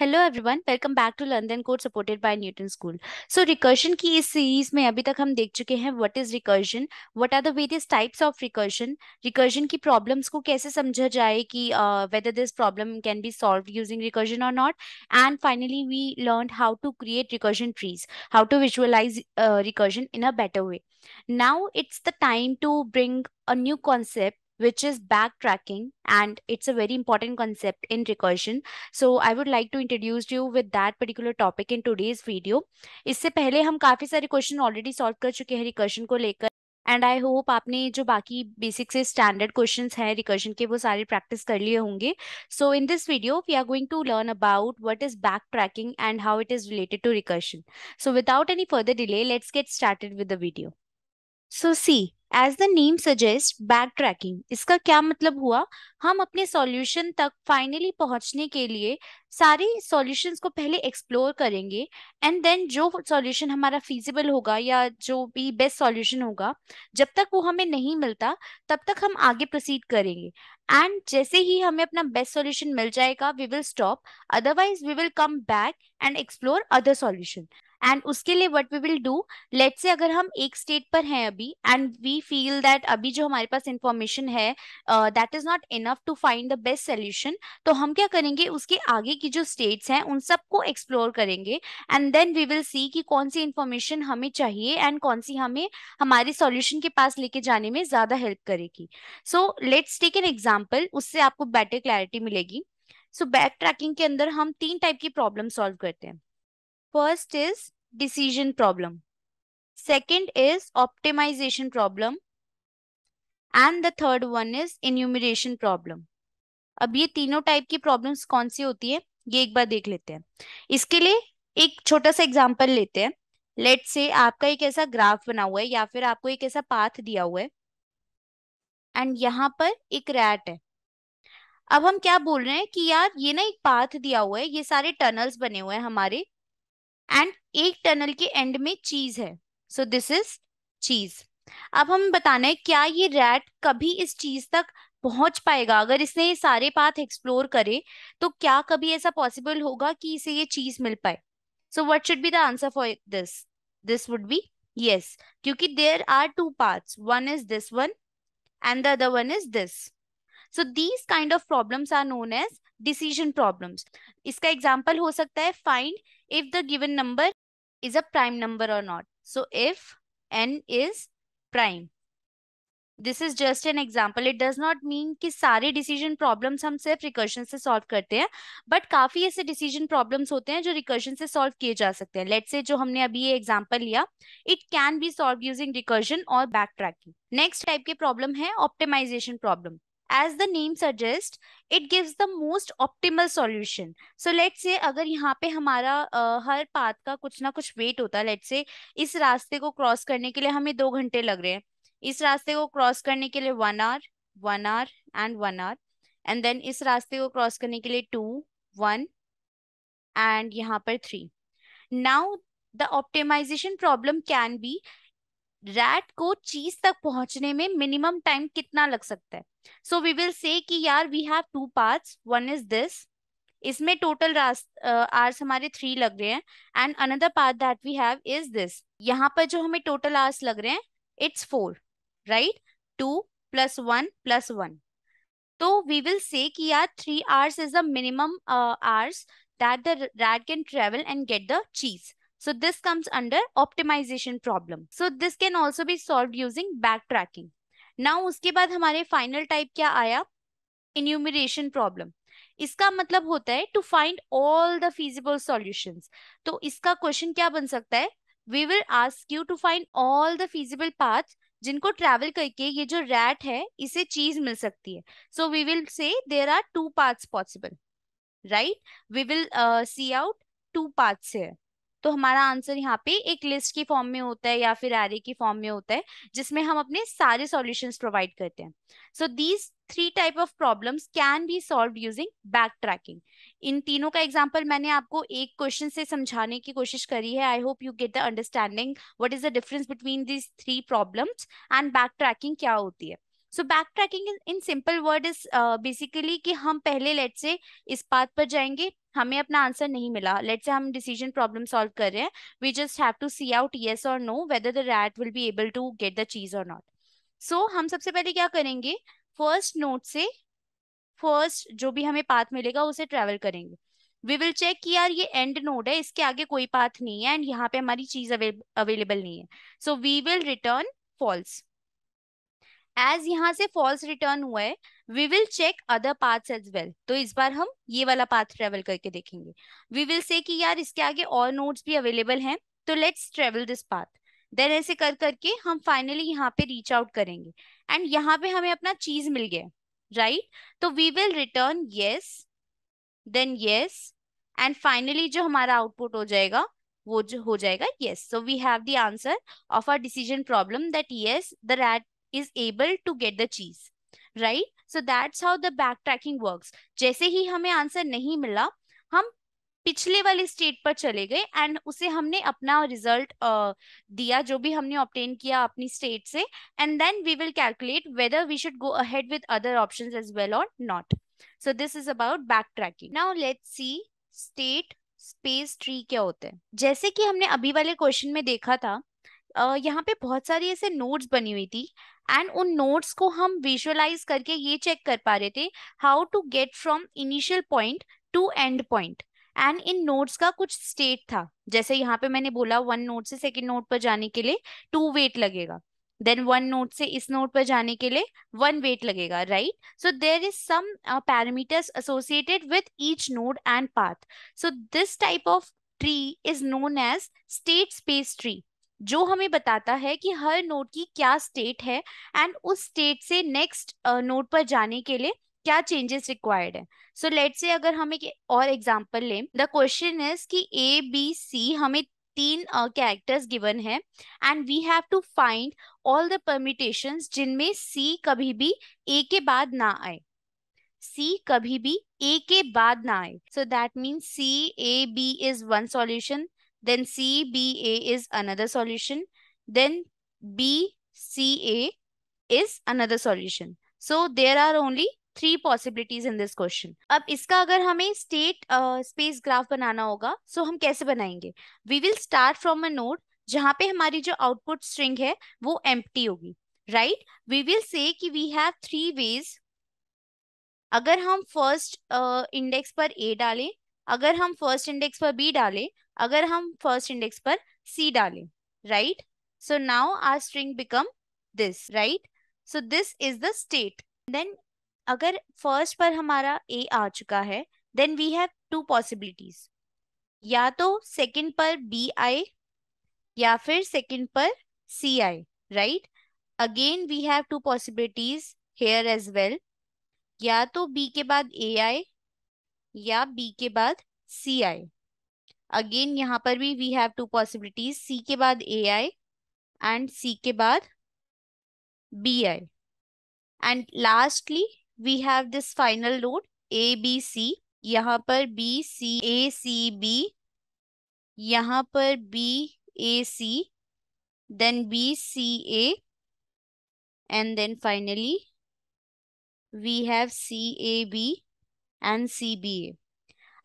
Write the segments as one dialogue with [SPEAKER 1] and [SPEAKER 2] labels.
[SPEAKER 1] Hello everyone welcome back to London code supported by Newton school so recursion की इस series में अभी तक हम देख चुके हैं what is recursion what are the various types of recursion recursion की प्रॉब्लम्स को कैसे समझा जाए कि whether this problem can be solved using recursion और not and finally we learn how to create recursion trees how to visualize recursion in a better way now it's the time to bring a new concept which is backtracking. And it's a very important concept in recursion. So I would like to introduce you with that particular topic in today's video. इससे पहले हम काफी सारे question already solve कर चुके हैं recursion को लेकर एंड आई होप आपने जो बाकी बेसिक से स्टैंडर्ड क्वेश्चन हैं रिकर्शन के वो सारे प्रैक्टिस कर लिए होंगे so in this video we are going to learn about what is backtracking and how it is related to recursion so without any further delay let's get started with the video so see as the name suggest backtracking इसका क्या मतलब हुआ हम अपने solution तक finally पहुंचने के लिए सारे सॉल्यूशंस को पहले एक्सप्लोर करेंगे एंड देन जो सॉल्यूशन हमारा फिजिबल होगा या जो भी बेस्ट सॉल्यूशन होगा जब तक वो हमें नहीं मिलता तब तक हम आगे प्रोसीड करेंगे एंड जैसे ही हमें अपना बेस्ट सॉल्यूशन मिल जाएगा we will stop otherwise we will come back and explore other solution and उसके लिए what we will do let say अगर हम एक स्टेट पर हैं अभी एंड वी फील दैट अभी जो हमारे पास इंफॉर्मेशन है that is not enough to find the best solution तो हम क्या करेंगे उसके आगे की जो स्टेट्स हैं उन सबको एक्सप्लोर करेंगे and then we will see कि कौन सी इंफॉर्मेशन हमें चाहिए एंड कौन सी हमें हमारे सोल्यूशन के पास लेके जाने में ज्यादा हेल्प करेगी so let's take an example उससे आपको बेटर क्लैरिटी मिलेगी सो बैक ट्रैकिंग के अंदर हम तीन टाइप की प्रॉब्लम सॉल्व करते हैं First is decision problem. Second is optimization problem. And the third one is enumeration problem अब ये तीनों टाइप की प्रॉब्लम्स कौन सी होती है ये एक बार देख लेते हैं इसके लिए एक छोटा सा एग्जाम्पल लेते हैं लेट से आपका एक ऐसा ग्राफ बना हुआ है या फिर आपको एक ऐसा पाथ दिया हुआ है एंड यहाँ पर एक रैट है अब हम क्या बोल रहे हैं कि यार ये ना एक पाथ दिया हुआ है ये सारे टनल्स बने हुए हैं हमारे एंड एक टनल के एंड में चीज है सो दिस इज चीज अब हम बताना है क्या ये रैट कभी इस चीज तक पहुंच पाएगा अगर इसने ये सारे पाथ एक्सप्लोर करे तो क्या कभी ऐसा पॉसिबल होगा कि इसे ये चीज मिल पाए so what should be the answer for this this would be yes क्योंकि there are two parts one is this one and the other one is this so these kind of problems are known as decision problems इसका example हो सकता है find if the given number is a prime number or not. So if n is prime. This is just an example it does not mean कि सारे decision problems हम सिर्फ recursion से solve करते हैं बट काफी ऐसे डिसीजन प्रॉब्लम्स होते हैं जो रिकर्शन से सॉल्व किए जा सकते हैं लेट से जो हमने अभी ये एग्जाम्पल लिया it can be solved using recursion और बैक ट्रैकिंग नेक्स्ट टाइप के प्रॉब्लम है optimization problem as the name suggests, it gives the most optimal solution. So let's say अगर यहाँ पे हमारा uh, हर पाथ का कुछ ना कुछ वेट होता है लेट से इस रास्ते को क्रॉस करने के लिए हमें दो घंटे लग रहे हैं इस रास्ते को क्रॉस करने के लिए one hour one hour and one hour and then इस रास्ते को क्रॉस करने के लिए टू वन एंड यहाँ पर three now the optimization problem can be rat को चीज तक पहुंचने में मिनिमम टाइम कितना लग सकता है सो वी विल से कि यार we have two parts one is this इसमें टोटल आर्स हमारे थ्री लग रहे हैं and another part that we have is this यहाँ पर जो हमें टोटल आर्स लग रहे हैं it's four right two plus one plus one तो वी विल से कि यार three hours is the minimum hours that the rat can travel and get the cheese So this comes under optimization problem. So this can also be solved using backtracking. Now उसके बाद हमारे final type क्या आया Enumeration problem. इसका मतलब होता है to find all the feasible solutions तो इसका क्वेश्चन क्या बन सकता है we will ask you to find all the feasible path जिनको ट्रैवल करके ये जो रैट है इसे चीज मिल सकती है so we will say there are two part possible right we will see out two part है तो हमारा आंसर यहाँ पे एक लिस्ट की फॉर्म में होता है या फिर एरे की फॉर्म में होता है जिसमें हम अपने सारे सॉल्यूशंस प्रोवाइड करते हैं so these three type of problems can be solved using back tracking इन तीनों का एग्जाम्पल मैंने आपको एक क्वेश्चन से समझाने की कोशिश करी है I hope you get the understanding what is the difference between these three problems and backtracking क्या होती है so back tracking in simple word is basically कि हम पहले लेट से इस पाथ पर जाएंगे हमें अपना आंसर नहीं मिला लेट से हम डिसीजन प्रॉब्लम सॉल्व कर रहे हैं we just have to see out yes और no whether the rat will be able to get the cheese और नॉट सो हम सबसे पहले क्या करेंगे फर्स्ट नोट से फर्स्ट जो भी हमें पाथ मिलेगा उसे ट्रेवल करेंगे वी विल चेक कि यार ये एंड नोड है इसके आगे कोई पाथ नहीं है एंड यहाँ पे हमारी चीज अवेलेबल नहीं है so we will return false as यहाँ से फॉल्स रिटर्न हुआ है we will check other path as well तो इस बार हम ये वाला पाथ ट्रेवल करके देखेंगे वी विल से कि यार इसके आगे और नोट्स भी अवेलेबल हैं तो let's travel this path then ऐसे कर करके हम फाइनली यहाँ पे रीच आउट करेंगे एंड यहाँ पे हमें अपना चीज मिल गया राइट right? तो we will return yes then yes and finally जो हमारा आउटपुट हो जाएगा वो जो हो जाएगा yes so we have the answer of our decision problem that yes the rat is able to get the cheese right so that's how the backtracking works jaise hi hame answer nahi mila hum पिछले वाले state पर चले गए and उसे हमने अपना result uh, दिया जो भी हमने ऑप्टेन किया अपनी स्टेट से and then we will calculate whether we should go ahead with other options as well और not so this is about backtracking now let's see state space tree क्या होते हैं जैसे कि हमने अभी वाले क्वेश्चन में देखा था यहाँ पे बहुत सारी ऐसे नोट्स बनी हुई थी एंड उन नोट्स को हम विजुअलाइज करके ये चेक कर पा रहे थे how to get from initial point to end point and in nodes का कुछ स्टेट था जैसे यहाँ पे मैंने बोला वन नोट से सेकेंड नोट पर जाने के लिए टू वेट लगेगा देन वन नोट से इस नोट पर जाने के लिए वन वेट लगेगा right so there is some parameters associated with each node and path so this type of tree is known as state space tree जो हमें बताता है कि हर नोड की क्या स्टेट है एंड उस स्टेट से नेक्स्ट नोड पर जाने के लिए क्या चेंजेस रिक्वायर्ड है सो लेट से अगर हम एक और एग्जाम्पल लें द क्वेश्चन इज कि ए बी सी हमें तीन कैरेक्टर्स गिवन है and we have to find all the permutation जिनमें सी कभी भी ए के बाद ना आए सी कभी भी ए के बाद ना आए so that means C A B is one solution Then A is another solution. Then A is another solution. So there are only three possibilities in this question. अब इसका अगर हमें स्टेट स्पेस ग्राफ बनाना होगा सो so हम कैसे बनाएंगे we will start from a node जहां पे हमारी जो आउटपुट स्ट्रिंग है वो empty होगी राइट वी विल से कि वी हैव थ्री वेज अगर हम फर्स्ट इंडेक्स index पर ए डालें अगर हम फर्स्ट इंडेक्स पर बी डालें अगर हम फर्स्ट इंडेक्स पर सी डालें right so now our string become this right so this is the state then अगर फर्स्ट पर हमारा ए आ चुका है then we have two possibilities या तो सेकंड पर बी आए या फिर सेकंड पर सी आए right again we have two possibilities here as well या तो बी के बाद ए आए या बी के बाद सी आए अगेन यहाँ पर भी we have two possibilities C के बाद ए आई एंड सी के बाद बी आई and lastly we have this final node A B C यहाँ पर B C A C B यहाँ पर B A C then B C A and then finally we have C A B and C B A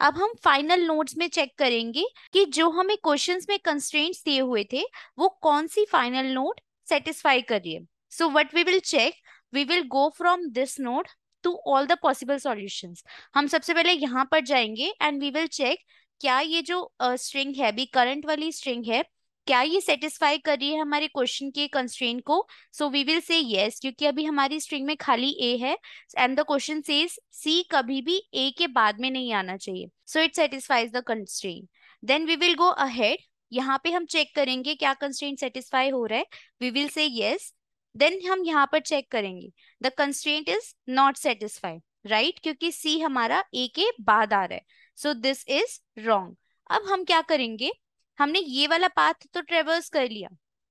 [SPEAKER 1] अब हम final notes में check करेंगे कि जो हमें क्वेश्चंस में कंस्ट्रेंट्स दिए हुए थे वो कौन सी फाइनल नोट सेटिस्फाई कर रही है so what we will check we will go from this node to all the possible solutions हम सबसे पहले यहाँ पर जाएंगे एंड वी विल चेक क्या ये जो स्ट्रिंग uh, है भी करंट वाली स्ट्रिंग है क्या ये सेटिस्फाई कर रही है हमारे क्वेश्चन के कंस्ट्रेंट को so we will say yes क्योंकि अभी हमारी स्ट्रिंग में खाली ए है and the question says C कभी भी ए के बाद में नहीं आना चाहिए so it satisfies the constraint then we will go ahead यहाँ पे हम चेक करेंगे क्या कंस्ट्रेंट सेटिस्फाई हो रहा है we will say yes then हम यहाँ पर चेक करेंगे the constraint is not satisfy right क्योंकि सी हमारा ए के बाद आ रहा है सो दिस इज रॉन्ग अब हम क्या करेंगे हमने ये वाला पाथ तो ट्रेवर्स कर लिया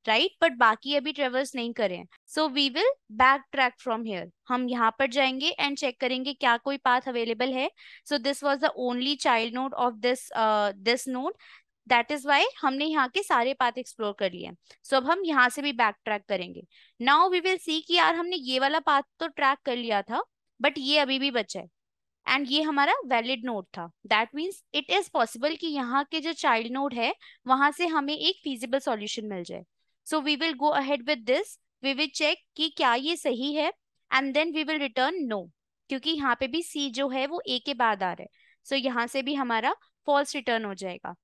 [SPEAKER 1] राइट right? बट बाकी अभी ट्रेवर्स नहीं करे so we will back track from here हम यहाँ पर जाएंगे एंड चेक करेंगे क्या कोई पाथ अवेलेबल है so this was the only child node of this this node that is why हमने यहाँ के सारे पाथ एक्सप्लोर कर लिए सो अब हम यहाँ से भी बैक ट्रैक करेंगे नाउ वी विल सी कि यार हमने ये वाला पाथ तो ट्रैक कर लिया था बट ये अभी भी बचा है एंड ये हमारा वैलिड नोड था that means it is possible कि यहाँ के जो चाइल्ड नोड है वहां से हमें एक फीजिबल सॉल्यूशन मिल जाए so we will go ahead with this we will check कि क्या ये सही है and then we will return no क्योंकि यहाँ पे भी सी जो है वो ए के बाद आ रहा है सो so यहाँ से भी हमारा फॉल्स रिटर्न हो जाएगा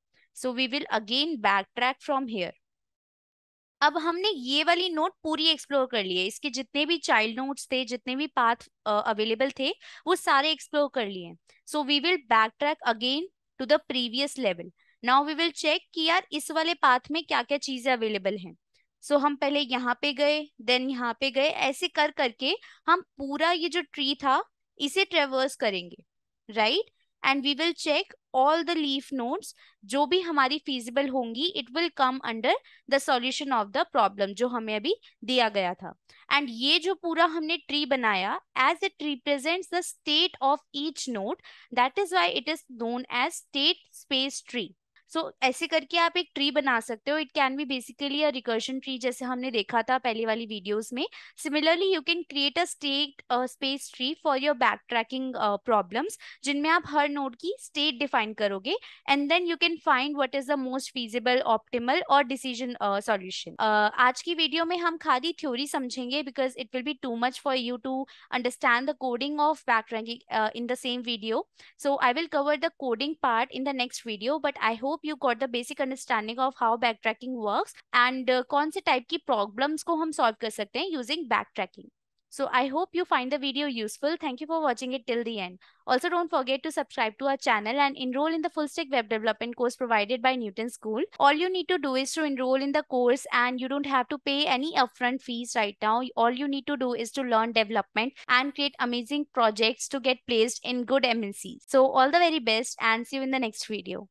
[SPEAKER 1] so we will again back track from here अब हमने ये वाली नोट पूरी एक्सप्लोर कर लिए इसके जितने भी चाइल्ड नोट्स थे जितने भी पाथ अवेलेबल uh, थे वो सारे एक्सप्लोर कर लिए so we will back track again to the previous level now we will check कि यार इस वाले पाथ में क्या क्या चीजें अवेलेबल हैं सो so, हम पहले यहाँ पे गए देन यहाँ पे गए ऐसे कर करके हम पूरा ये जो ट्री था इसे ट्रेवर्स करेंगे right and we will check all the leaf nodes जो भी हमारी फिजिबल होंगी it will come under the solution of the problem जो हमें अभी दिया गया था एंड ये जो पूरा हमने ट्री बनाया as it represent the state of each node that is why it is known as state space tree so so, ऐसे करके आप एक ट्री बना सकते हो it can be basically a recursion tree जैसे हमने देखा था पहले वाली वीडियोस में similarly you can create a state space tree for your back tracking problems जिनमें आप हर नोड की स्टेट डिफाइन करोगे and then you can find what is the most feasible optimal और डिसीजन सॉल्यूशन uh, uh, आज की video में हम खाली थ्योरी समझेंगे because it will be too much for you to understand the coding of back trekking in the same video so I will cover the coding part in the next video but I hope you got the basic understanding of how backtracking works and uh, type की problems को हम solve using backtracking. So I hope you find the video useful. Thank you for watching it till the end. Also don't forget to subscribe to our channel and enroll in the full stack web development course provided by Newton School. All you need to do is to enroll in the course and you don't have to pay any upfront fees right now. All you need to do is to learn development and create amazing projects to get placed in good MNCs. So all the very best and see you in the next video.